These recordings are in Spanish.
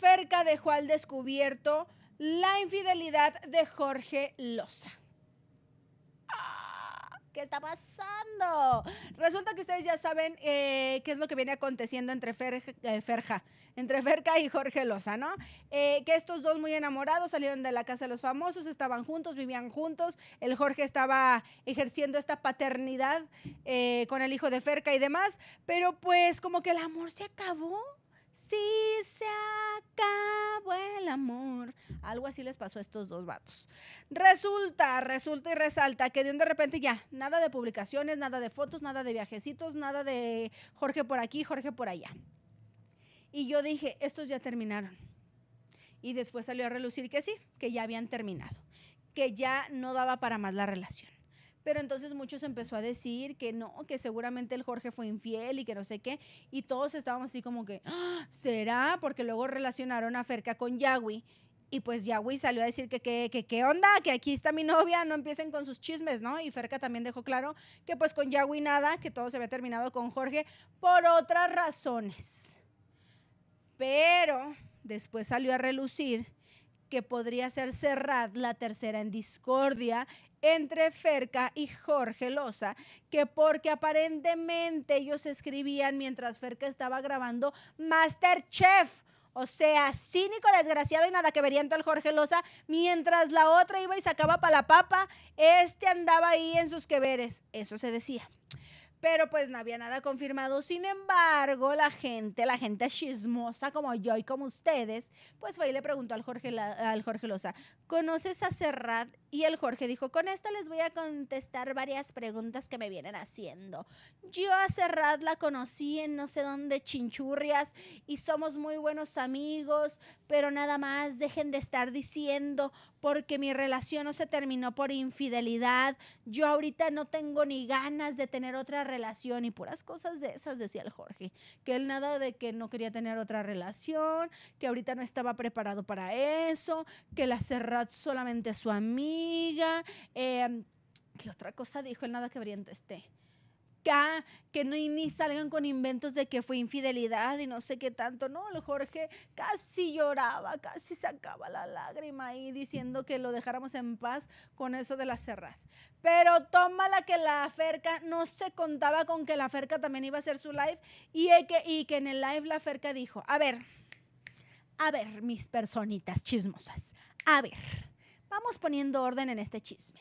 Ferca dejó al descubierto la infidelidad de Jorge Loza. Ah, ¿Qué está pasando? Resulta que ustedes ya saben eh, qué es lo que viene aconteciendo entre eh, Ferja, entre Ferca y Jorge Loza, ¿no? Eh, que estos dos muy enamorados salieron de la casa de los famosos, estaban juntos, vivían juntos. El Jorge estaba ejerciendo esta paternidad con el hijo de Ferca y demás, pero pues como que el amor se acabó si se acabó el amor. Algo así les pasó a estos dos vatos. Resulta, resulta y resalta que de un de repente ya, nada de publicaciones, nada de fotos, nada de viajecitos, nada de Jorge por aquí, Jorge por allá. Y yo dije, estos ya terminaron. Y después salió a relucir que sí, que ya habían terminado, que ya no daba para más la relación. Pero entonces muchos empezó a decir que no, que seguramente el Jorge fue infiel y que no sé qué. Y todos estábamos así como que, ah, ¿será? Porque luego relacionaron a Ferca con Yahweh. Y pues Yahweh salió a decir que qué que, onda, que aquí está mi novia, no empiecen con sus chismes, ¿no? Y Ferca también dejó claro que pues con Yahweh nada, que todo se había terminado con Jorge por otras razones. Pero después salió a relucir que podría ser cerrada la tercera en discordia entre Ferca y Jorge Losa, que porque aparentemente ellos escribían mientras Ferca estaba grabando Masterchef. O sea, cínico, desgraciado y nada que veriento el Jorge Losa, mientras la otra iba y sacaba para la papa, este andaba ahí en sus queveres. Eso se decía. Pero pues no había nada confirmado. Sin embargo, la gente, la gente chismosa como yo y como ustedes, pues fue y le preguntó al Jorge, al Jorge Loza, ¿conoces a Serrat? Y el Jorge dijo, con esto les voy a contestar varias preguntas que me vienen haciendo. Yo a Serrat la conocí en no sé dónde, chinchurrias, y somos muy buenos amigos, pero nada más dejen de estar diciendo porque mi relación no se terminó por infidelidad. Yo ahorita no tengo ni ganas de tener otra relación y puras cosas de esas, decía el Jorge. Que él nada de que no quería tener otra relación, que ahorita no estaba preparado para eso, que la cerró solamente su amiga. Eh, ¿Qué otra cosa dijo él? Nada que brillante esté que ni, ni salgan con inventos de que fue infidelidad y no sé qué tanto. No, el Jorge casi lloraba, casi sacaba la lágrima ahí diciendo que lo dejáramos en paz con eso de la Serrat. Pero toma la que la Ferca no se contaba con que la Ferca también iba a hacer su live y que, y que en el live la Ferca dijo, a ver, a ver, mis personitas chismosas, a ver, vamos poniendo orden en este chisme.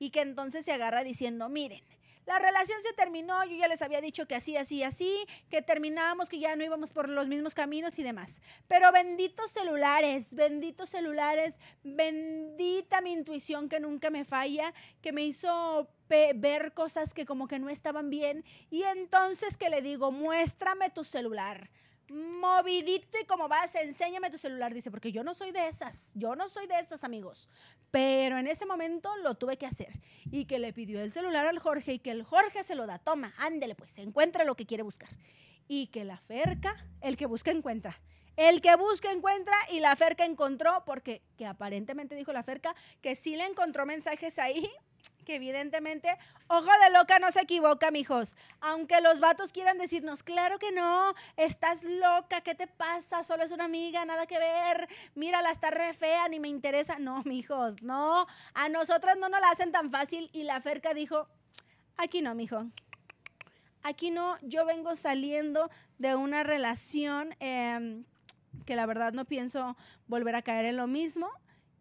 Y que entonces se agarra diciendo, miren, la relación se terminó, yo ya les había dicho que así, así, así, que terminábamos, que ya no íbamos por los mismos caminos y demás. Pero benditos celulares, benditos celulares, bendita mi intuición que nunca me falla, que me hizo ver cosas que como que no estaban bien. Y entonces que le digo, muéstrame tu celular movidito y como vas, enséñame tu celular, dice, porque yo no soy de esas, yo no soy de esas, amigos. Pero en ese momento lo tuve que hacer y que le pidió el celular al Jorge y que el Jorge se lo da, toma, ándele pues, encuentra lo que quiere buscar. Y que la Ferca, el que busca, encuentra. El que busca encuentra y la Ferca encontró, porque que aparentemente dijo la Ferca que sí le encontró mensajes ahí, que evidentemente, ojo de loca no se equivoca, mijos. Aunque los vatos quieran decirnos, claro que no, estás loca, ¿qué te pasa? Solo es una amiga, nada que ver, mírala, está re fea, ni me interesa. No, mijos, no. A nosotras no nos la hacen tan fácil. Y la Ferca dijo, aquí no, mijo. Aquí no, yo vengo saliendo de una relación em, que la verdad no pienso volver a caer en lo mismo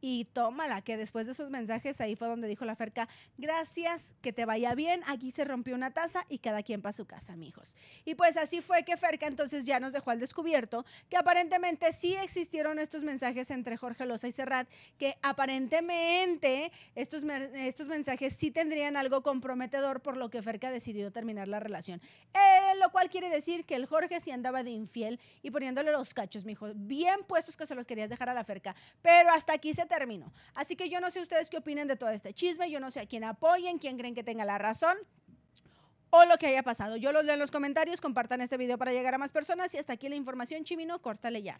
y tómala, que después de esos mensajes ahí fue donde dijo la Ferca, gracias, que te vaya bien, aquí se rompió una taza y cada quien para su casa, mijos. Y pues así fue que Ferca entonces ya nos dejó al descubierto que aparentemente sí existieron estos mensajes entre Jorge Loza y Serrat, que aparentemente estos, estos mensajes sí tendrían algo comprometedor por lo que Ferca decidió terminar la relación. Eh, lo cual quiere decir que el Jorge sí andaba de infiel y poniéndole los cachos, mijo, bien puestos que se los querías dejar a la Ferca, pero hasta aquí se término. Así que yo no sé ustedes qué opinen de todo este chisme, yo no sé a quién apoyen, quién creen que tenga la razón o lo que haya pasado. Yo los leo en los comentarios, compartan este video para llegar a más personas y hasta aquí la información, Chimino, córtale ya.